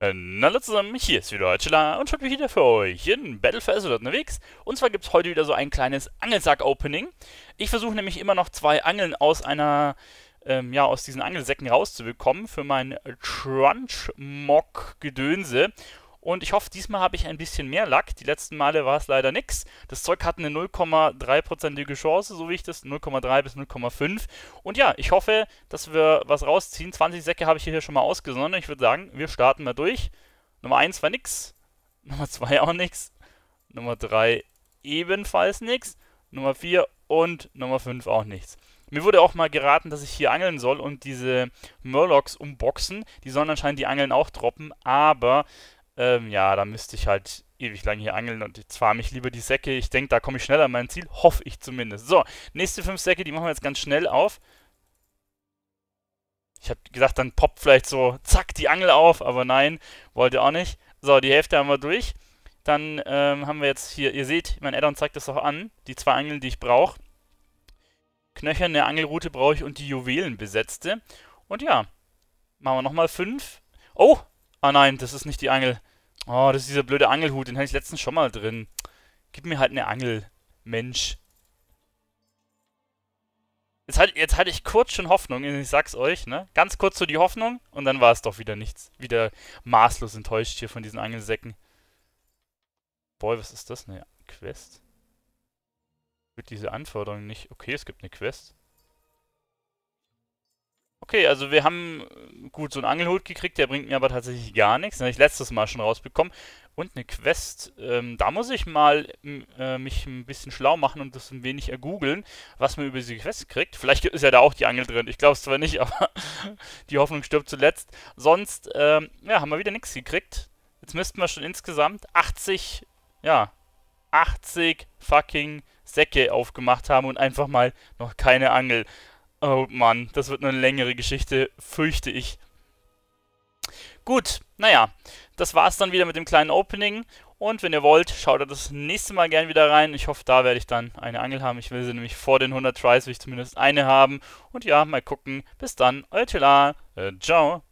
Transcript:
Und äh, hallo zusammen, hier ist wieder Chilla und schon wieder für euch in Battle for Azeroth unterwegs. Und zwar gibt es heute wieder so ein kleines Angelsack-Opening. Ich versuche nämlich immer noch zwei Angeln aus einer, ähm, ja, aus diesen Angelsäcken rauszubekommen für mein Trunchmog-Gedönse. Und ich hoffe, diesmal habe ich ein bisschen mehr Lack. Die letzten Male war es leider nichts. Das Zeug hat eine 0,3%ige Chance, so wie ich das, 0,3 bis 0,5. Und ja, ich hoffe, dass wir was rausziehen. 20 Säcke habe ich hier schon mal ausgesondert. Ich würde sagen, wir starten mal durch. Nummer 1 war nix. Nummer 2 auch nix. Nummer 3 ebenfalls nichts. Nummer 4 und Nummer 5 auch nichts. Mir wurde auch mal geraten, dass ich hier angeln soll und diese Murlocs umboxen. Die sollen anscheinend die Angeln auch droppen, aber ähm, ja, da müsste ich halt ewig lang hier angeln und jetzt fahre mich lieber die Säcke. Ich denke, da komme ich schneller an mein Ziel. Hoffe ich zumindest. So, nächste fünf Säcke, die machen wir jetzt ganz schnell auf. Ich habe gesagt, dann poppt vielleicht so, zack, die Angel auf, aber nein, wollte auch nicht. So, die Hälfte haben wir durch. Dann ähm, haben wir jetzt hier, ihr seht, mein Addon zeigt das auch an, die zwei Angeln, die ich brauche. Knöcherne Angelroute brauche ich und die Juwelenbesetzte. Und ja, machen wir nochmal fünf. Oh, ah nein, das ist nicht die Angel. Oh, das ist dieser blöde Angelhut, den hatte ich letztens schon mal drin. Gib mir halt eine Angel, Mensch. Jetzt, halt, jetzt hatte ich kurz schon Hoffnung, ich sag's euch, ne? Ganz kurz so die Hoffnung und dann war es doch wieder nichts. Wieder maßlos enttäuscht hier von diesen Angelsäcken. Boy, was ist das? Eine Quest? Wird diese Anforderung nicht... Okay, es gibt eine Quest. Okay, also wir haben äh, gut so einen Angelhut gekriegt, der bringt mir aber tatsächlich gar nichts. Den habe ich letztes Mal schon rausbekommen. Und eine Quest, ähm, da muss ich mal äh, mich ein bisschen schlau machen und das ein wenig ergoogeln, was man über diese Quest kriegt. Vielleicht ist ja da auch die Angel drin. Ich glaube es zwar nicht, aber die Hoffnung stirbt zuletzt. Sonst, ähm, ja, haben wir wieder nichts gekriegt. Jetzt müssten wir schon insgesamt 80, ja, 80 fucking Säcke aufgemacht haben und einfach mal noch keine Angel. Oh Mann, das wird eine längere Geschichte, fürchte ich. Gut, naja, das war's dann wieder mit dem kleinen Opening. Und wenn ihr wollt, schaut da das nächste Mal gern wieder rein. Ich hoffe, da werde ich dann eine Angel haben. Ich will sie nämlich vor den 100 Tries, will ich zumindest eine haben. Und ja, mal gucken. Bis dann, euer Tila. Äh, ciao.